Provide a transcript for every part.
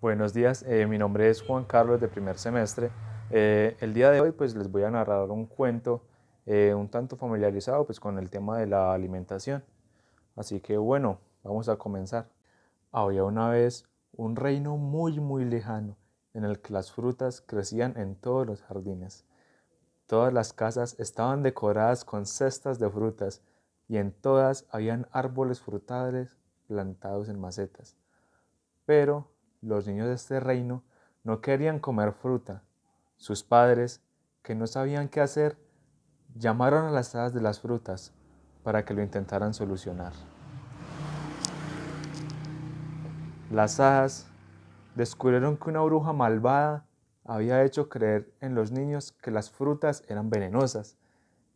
Buenos días, eh, mi nombre es Juan Carlos de primer semestre. Eh, el día de hoy pues les voy a narrar un cuento eh, un tanto familiarizado pues con el tema de la alimentación. Así que bueno, vamos a comenzar. Había una vez un reino muy muy lejano en el que las frutas crecían en todos los jardines. Todas las casas estaban decoradas con cestas de frutas y en todas habían árboles frutales plantados en macetas. Pero los niños de este reino no querían comer fruta. Sus padres, que no sabían qué hacer, llamaron a las hadas de las frutas para que lo intentaran solucionar. Las hadas descubrieron que una bruja malvada había hecho creer en los niños que las frutas eran venenosas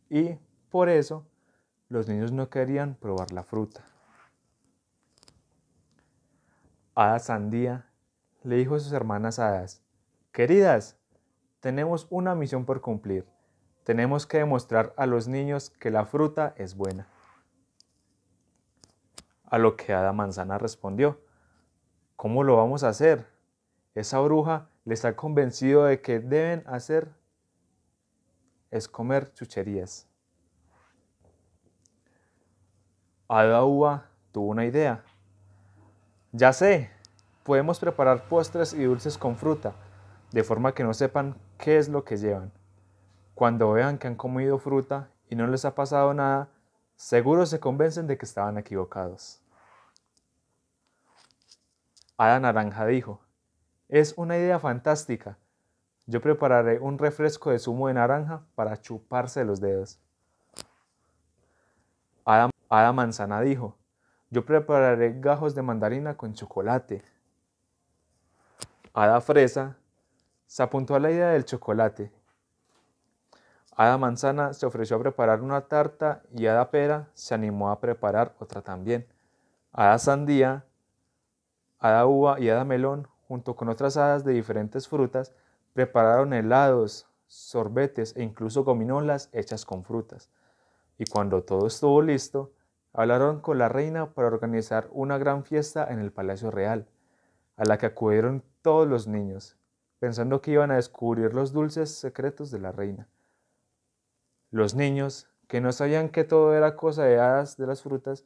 y por eso los niños no querían probar la fruta. Hada Sandía le dijo a sus hermanas hadas, Queridas, tenemos una misión por cumplir. Tenemos que demostrar a los niños que la fruta es buena. A lo que Hada Manzana respondió, ¿cómo lo vamos a hacer? Esa bruja les ha convencido de que deben hacer es comer chucherías. Hada Uva tuvo una idea. Ya sé, Podemos preparar postres y dulces con fruta, de forma que no sepan qué es lo que llevan. Cuando vean que han comido fruta y no les ha pasado nada, seguro se convencen de que estaban equivocados. Ada Naranja dijo, es una idea fantástica. Yo prepararé un refresco de zumo de naranja para chuparse los dedos. Ada, Manzana dijo, yo prepararé gajos de mandarina con chocolate. Ada Fresa se apuntó a la idea del chocolate. Ada Manzana se ofreció a preparar una tarta y Ada Pera se animó a preparar otra también. Ada Sandía, Ada Uva y Ada Melón, junto con otras hadas de diferentes frutas, prepararon helados, sorbetes e incluso gominolas hechas con frutas. Y cuando todo estuvo listo, hablaron con la reina para organizar una gran fiesta en el Palacio Real, a la que acudieron todos los niños, pensando que iban a descubrir los dulces secretos de la reina. Los niños, que no sabían que todo era cosa de hadas de las frutas,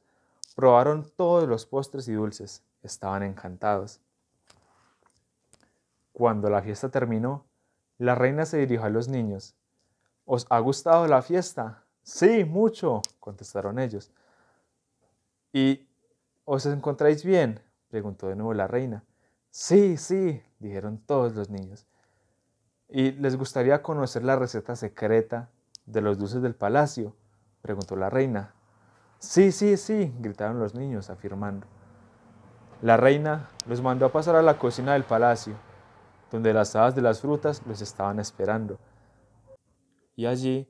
probaron todos los postres y dulces. Estaban encantados. Cuando la fiesta terminó, la reina se dirigió a los niños. ¿Os ha gustado la fiesta? Sí, mucho, contestaron ellos. ¿Y os encontráis bien? preguntó de nuevo la reina. Sí, sí, dijeron todos los niños. ¿Y les gustaría conocer la receta secreta de los dulces del palacio? preguntó la reina. Sí, sí, sí, gritaron los niños, afirmando. La reina los mandó a pasar a la cocina del palacio, donde las hadas de las frutas los estaban esperando. Y allí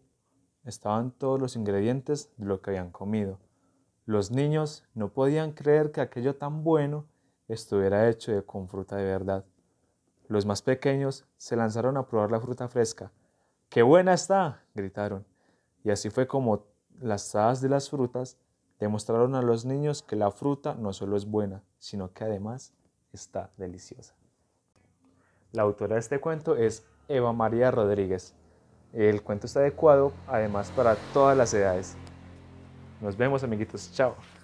estaban todos los ingredientes de lo que habían comido. Los niños no podían creer que aquello tan bueno estuviera hecho de con fruta de verdad. Los más pequeños se lanzaron a probar la fruta fresca. ¡Qué buena está! gritaron. Y así fue como las hadas de las frutas demostraron a los niños que la fruta no solo es buena, sino que además está deliciosa. La autora de este cuento es Eva María Rodríguez. El cuento está adecuado además para todas las edades. Nos vemos amiguitos, chao.